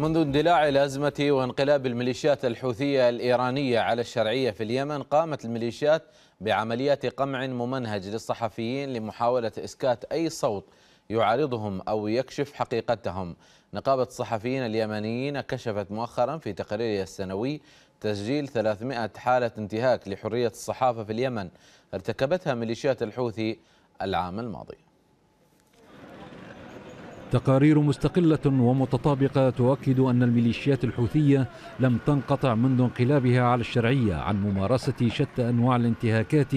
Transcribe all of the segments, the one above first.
منذ اندلاع الأزمة وانقلاب الميليشيات الحوثية الإيرانية على الشرعية في اليمن قامت الميليشيات بعمليات قمع ممنهج للصحفيين لمحاولة إسكات أي صوت يعارضهم أو يكشف حقيقتهم نقابة الصحفيين اليمنيين كشفت مؤخرا في تقريرها السنوي تسجيل 300 حالة انتهاك لحرية الصحافة في اليمن ارتكبتها ميليشيات الحوثي العام الماضي تقارير مستقلة ومتطابقة تؤكد أن الميليشيات الحوثية لم تنقطع منذ انقلابها على الشرعية عن ممارسة شتى أنواع الانتهاكات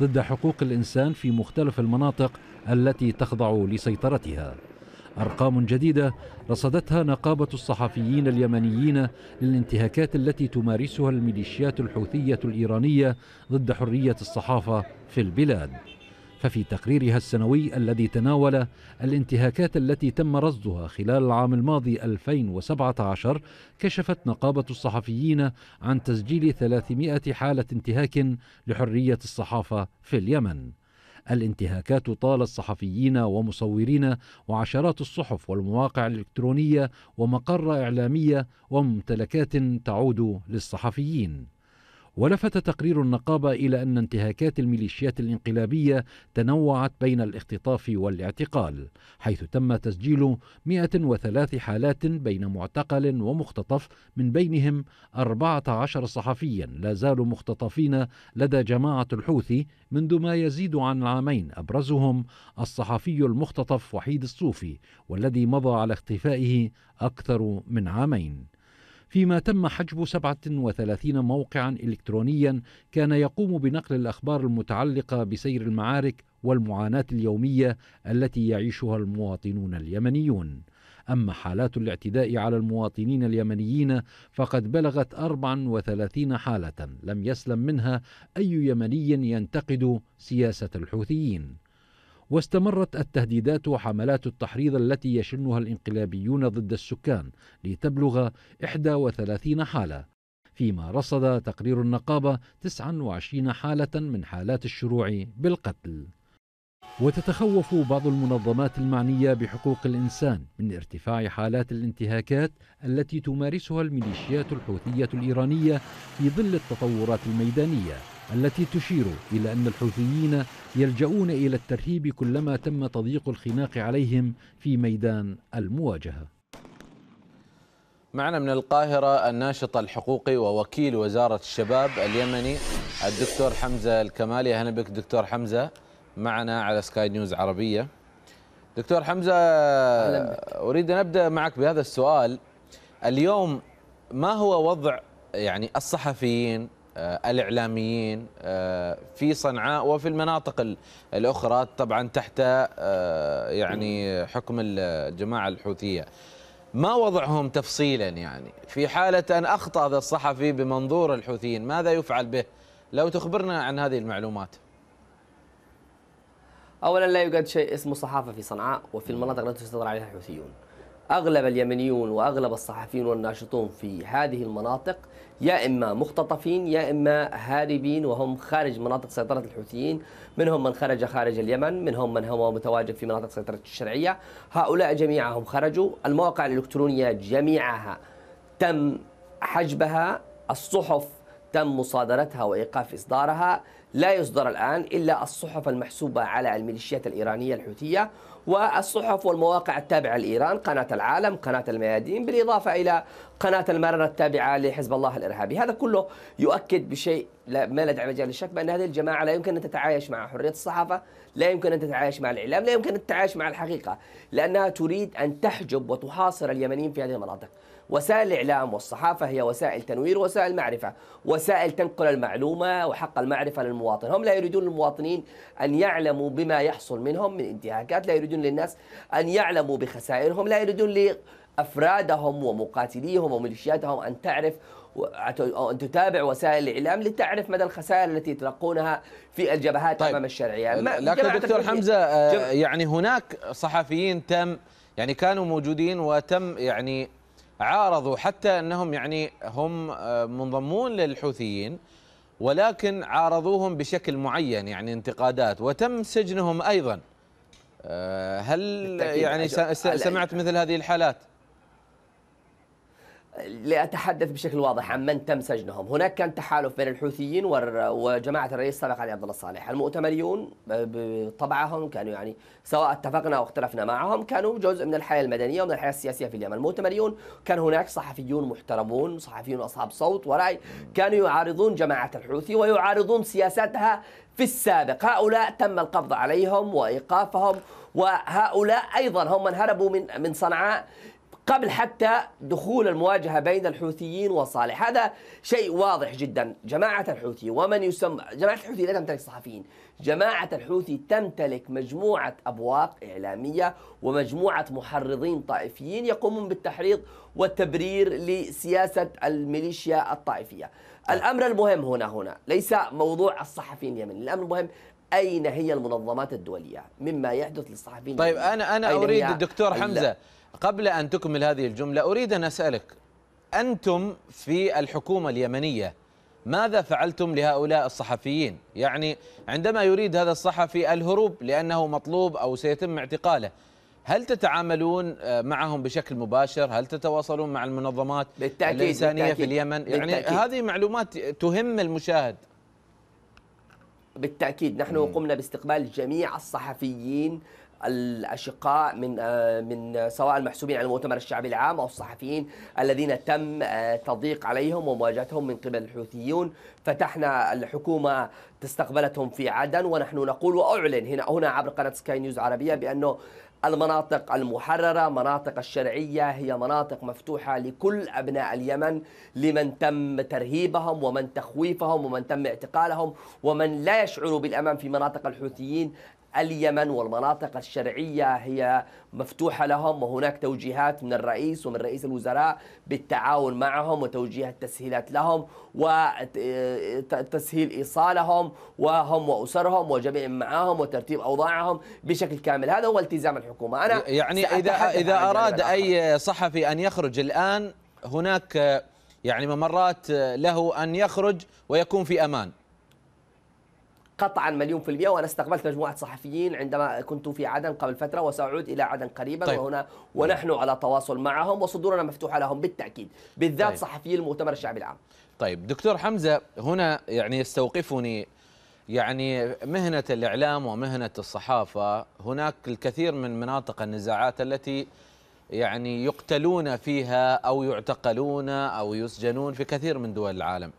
ضد حقوق الإنسان في مختلف المناطق التي تخضع لسيطرتها أرقام جديدة رصدتها نقابة الصحفيين اليمنيين للانتهاكات التي تمارسها الميليشيات الحوثية الإيرانية ضد حرية الصحافة في البلاد ففي تقريرها السنوي الذي تناول الانتهاكات التي تم رصدها خلال العام الماضي 2017 كشفت نقابة الصحفيين عن تسجيل 300 حالة انتهاك لحرية الصحافة في اليمن الانتهاكات طال الصحفيين ومصورين وعشرات الصحف والمواقع الإلكترونية ومقر إعلامية وممتلكات تعود للصحفيين ولفت تقرير النقابة إلى أن انتهاكات الميليشيات الانقلابية تنوعت بين الاختطاف والاعتقال حيث تم تسجيل 103 حالات بين معتقل ومختطف من بينهم 14 صحفيا لا زالوا مختطفين لدى جماعة الحوثي منذ ما يزيد عن عامين أبرزهم الصحفي المختطف وحيد الصوفي والذي مضى على اختفائه أكثر من عامين فيما تم حجب 37 موقعا إلكترونيا كان يقوم بنقل الأخبار المتعلقة بسير المعارك والمعاناة اليومية التي يعيشها المواطنون اليمنيون أما حالات الاعتداء على المواطنين اليمنيين فقد بلغت 34 حالة لم يسلم منها أي يمني ينتقد سياسة الحوثيين واستمرت التهديدات وحملات التحريض التي يشنها الانقلابيون ضد السكان لتبلغ 31 حالة فيما رصد تقرير النقابة 29 حالة من حالات الشروع بالقتل وتتخوف بعض المنظمات المعنية بحقوق الإنسان من ارتفاع حالات الانتهاكات التي تمارسها الميليشيات الحوثية الإيرانية في ظل التطورات الميدانية التي تشير إلى أن الحوثيين يلجؤون إلى الترهيب كلما تم تضييق الخناق عليهم في ميدان المواجهة معنا من القاهرة الناشط الحقوقي ووكيل وزارة الشباب اليمني الدكتور حمزة الكمالي أهلا بك دكتور حمزة معنا على سكاي نيوز عربية دكتور حمزة أريد أن أبدأ معك بهذا السؤال اليوم ما هو وضع يعني الصحفيين آه، الاعلاميين آه، في صنعاء وفي المناطق الاخرى طبعا تحت آه، يعني حكم الجماعه الحوثيه ما وضعهم تفصيلا يعني في حاله ان اخطا هذا الصحفي بمنظور الحوثيين ماذا يفعل به لو تخبرنا عن هذه المعلومات اولا لا يوجد شيء اسمه صحافه في صنعاء وفي المناطق التي تسيطر عليها الحوثيون اغلب اليمنيون واغلب الصحفيين والناشطون في هذه المناطق يا اما مختطفين يا اما هاربين وهم خارج مناطق سيطره الحوثيين، منهم من خرج خارج اليمن، منهم من هو متواجد في مناطق سيطره الشرعيه، هؤلاء جميعهم خرجوا، المواقع الالكترونيه جميعها تم حجبها، الصحف تم مصادرتها وايقاف اصدارها، لا يصدر الآن إلا الصحف المحسوبة على الميليشيات الإيرانية الحوثية والصحف والمواقع التابعة لإيران قناة العالم قناة الميادين بالإضافة إلى قناة المرنة التابعة لحزب الله الإرهابي هذا كله يؤكد بشيء ما لدى مجال للشك بأن هذه الجماعة لا يمكن أن تتعايش مع حرية الصحافة لا يمكن أن تتعايش مع الإعلام لا يمكن أن تتعايش مع الحقيقة لأنها تريد أن تحجب وتحاصر اليمنيين في هذه المناطق وسائل الإعلام والصحافة هي وسائل تنوير وسائل معرفة وسائل تنقل المعلومة وحق المعرفة للمواطن هم لا يريدون المواطنين أن يعلموا بما يحصل منهم من انتهاكات لا يريدون للناس أن يعلموا بخسائرهم لا يريدون لأفرادهم ومقاتليهم وميليشياتهم أن تعرف أن تتابع وسائل الإعلام لتعرف مدى الخسائر التي يتلقونها في الجبهات طيب. أمام الشرعية لكن دكتور حمزة آه، يعني هناك صحفيين تم يعني كانوا موجودين وتم يعني عارضوا حتى انهم يعني هم آه، منضمون للحوثيين ولكن عارضوهم بشكل معين يعني انتقادات وتم سجنهم ايضا آه، هل يعني سمعت مثل هذه الحالات؟ لأتحدث بشكل واضح عن من تم سجنهم هناك كان تحالف بين الحوثيين وجماعة الرئيس السابق علي عبد الله صالح المؤتمريون بطبعهم كانوا يعني سواء اتفقنا أو اختلفنا معهم كانوا جزء من الحياة المدنية ومن الحياة السياسية في اليمن المؤتمريون كان هناك صحفيون محترمون صحفيون أصحاب صوت ورأي كانوا يعارضون جماعة الحوثي ويعارضون سياستها في السابق هؤلاء تم القبض عليهم وإيقافهم وهؤلاء أيضا هم من هربوا من من صنعاء قبل حتى دخول المواجهة بين الحوثيين وصالح هذا شيء واضح جدا جماعة الحوثي ومن يسمى جماعة الحوثي لا تمتلك صحفيين جماعة الحوثي تمتلك مجموعة أبواق إعلامية ومجموعة محرضين طائفيين يقومون بالتحريض والتبرير لسياسة الميليشيا الطائفية الأمر المهم هنا هنا ليس موضوع الصحفيين اليمنيين الأمر المهم اين هي المنظمات الدوليه مما يحدث للصحفيين طيب انا انا اريد الدكتور حمزه قبل ان تكمل هذه الجمله اريد ان اسالك انتم في الحكومه اليمنيه ماذا فعلتم لهؤلاء الصحفيين؟ يعني عندما يريد هذا الصحفي الهروب لانه مطلوب او سيتم اعتقاله، هل تتعاملون آه، معهم بشكل مباشر؟ هل تتواصلون مع المنظمات بالتأكيد الانسانيه بالتأكيد في اليمن؟ يعني بالتأكيد هذه معلومات تهم المشاهد بالتاكيد نحن قمنا باستقبال جميع الصحفيين الاشقاء من آه، من سواء المحسوبين على المؤتمر الشعبي العام او الصحفيين الذين تم آه، تضييق عليهم ومواجهتهم من قبل الحوثيون، فتحنا الحكومه استقبلتهم في عدن ونحن نقول واعلن هنا هنا عبر قناه سكاي نيوز عربيه بانه المناطق المحررة مناطق الشرعية هي مناطق مفتوحة لكل أبناء اليمن لمن تم ترهيبهم ومن تخويفهم ومن تم اعتقالهم ومن لا يشعر بالأمان في مناطق الحوثيين اليمن والمناطق الشرعية هي مفتوحة لهم وهناك توجيهات من الرئيس ومن رئيس الوزراء بالتعاون معهم وتوجيه التسهيلات لهم وتسهيل إيصالهم وهم وأسرهم وجميع معهم وترتيب أوضاعهم بشكل كامل هذا هو التزام الحكومة الحكومه انا يعني اذا اذا اراد اي صحفي ان يخرج الان هناك يعني ممرات له ان يخرج ويكون في امان قطعا مليون في المئة وأنا استقبلت مجموعة صحفيين عندما كنت في عدن قبل فترة وسأعود إلى عدن قريبا طيب. وهنا ونحن على تواصل معهم وصدورنا مفتوحة لهم بالتأكيد بالذات طيب. صحفيي المؤتمر الشعبي العام طيب دكتور حمزة هنا يعني يستوقفني يعني مهنة الإعلام ومهنة الصحافة هناك الكثير من مناطق النزاعات التي يعني يقتلون فيها أو يعتقلون أو يسجنون في كثير من دول العالم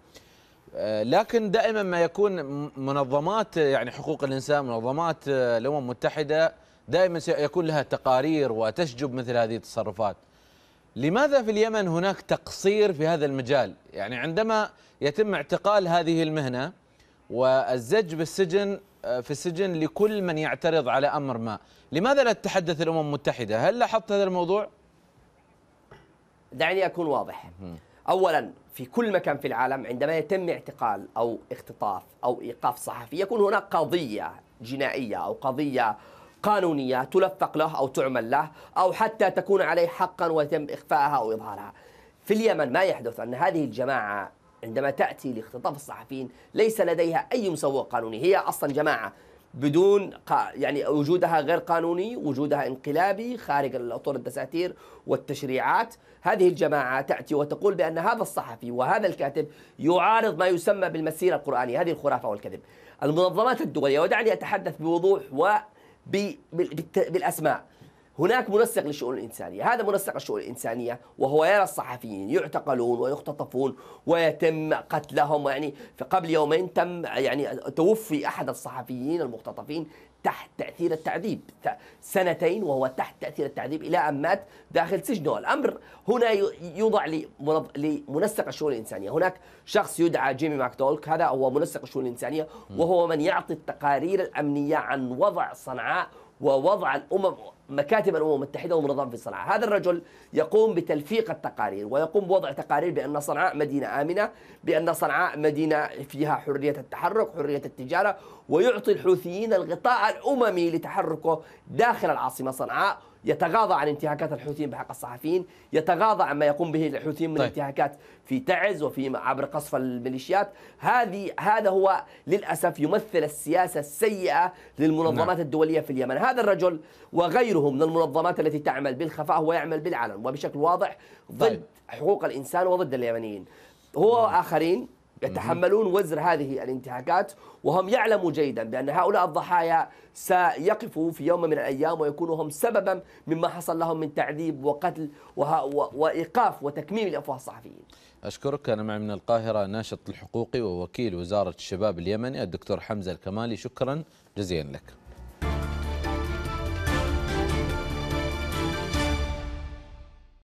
آه، لكن دائما ما يكون منظمات يعني حقوق الإنسان منظمات آه، الأمم المتحدة دائما سيكون لها تقارير وتشجب مثل هذه التصرفات لماذا في اليمن هناك تقصير في هذا المجال يعني عندما يتم اعتقال هذه المهنه والزج بالسجن آه، في السجن لكل من يعترض على امر ما، لماذا لا تتحدث الامم المتحده؟ هل لاحظت هذا الموضوع؟ دعني اكون واضح. اولا في كل مكان في العالم عندما يتم اعتقال او اختطاف او ايقاف صحفي يكون هناك قضيه جنائيه او قضيه قانونيه تلفق له او تعمل له او حتى تكون عليه حقا ويتم اخفائها او اظهارها. في اليمن ما يحدث ان هذه الجماعه عندما تأتي لاختطاف الصحفيين ليس لديها أي مسوغ قانوني هي أصلا جماعة بدون يعني وجودها غير قانوني وجودها انقلابي خارج الأطر الدساتير والتشريعات هذه الجماعة تأتي وتقول بأن هذا الصحفي وهذا الكاتب يعارض ما يسمى بالمسيرة القرآنية هذه الخرافة والكذب المنظمات الدولية ودعني أتحدث بوضوح وبالأسماء هناك منسق للشؤون الإنسانية هذا منسق الشؤون الإنسانية وهو يرى الصحفيين يعتقلون ويختطفون ويتم قتلهم يعني في قبل يومين تم يعني توفي أحد الصحفيين المختطفين تحت تأثير التعذيب سنتين وهو تحت تأثير التعذيب إلى أن مات داخل سجنه الأمر هنا يوضع لمنسق الشؤون الإنسانية هناك شخص يدعى جيمي ماكدولك هذا هو منسق الشؤون الإنسانية وهو من يعطي التقارير الأمنية عن وضع صنعاء ووضع الامم مكاتب الامم المتحده ومنظمه في صنعاء، هذا الرجل يقوم بتلفيق التقارير ويقوم بوضع تقارير بان صنعاء مدينه امنه، بان صنعاء مدينه فيها حريه التحرك، حريه التجاره، ويعطي الحوثيين الغطاء الاممي لتحركه داخل العاصمه صنعاء يتغاضى عن انتهاكات الحوثيين بحق الصحفيين يتغاضى عما يقوم به الحوثيين من طيب. انتهاكات في تعز وفي عبر قصف الميليشيات هذه هذا هو للأسف يمثل السياسة السيئة للمنظمات نعم. الدولية في اليمن هذا الرجل وغيره من المنظمات التي تعمل بالخفاء هو يعمل بالعلن وبشكل واضح ضد طيب. حقوق الإنسان وضد اليمنيين هو نعم. آخرين يتحملون وزر هذه الانتهاكات وهم يعلموا جيدا بأن هؤلاء الضحايا سيقفوا في يوم من الأيام ويكونوا هم سببا مما حصل لهم من تعذيب وقتل وإيقاف وتكميم الأفواه الصحفيين أشكرك أنا معي من القاهرة ناشط الحقوقي ووكيل وزارة الشباب اليمني الدكتور حمزة الكمالي شكرا جزيلا لك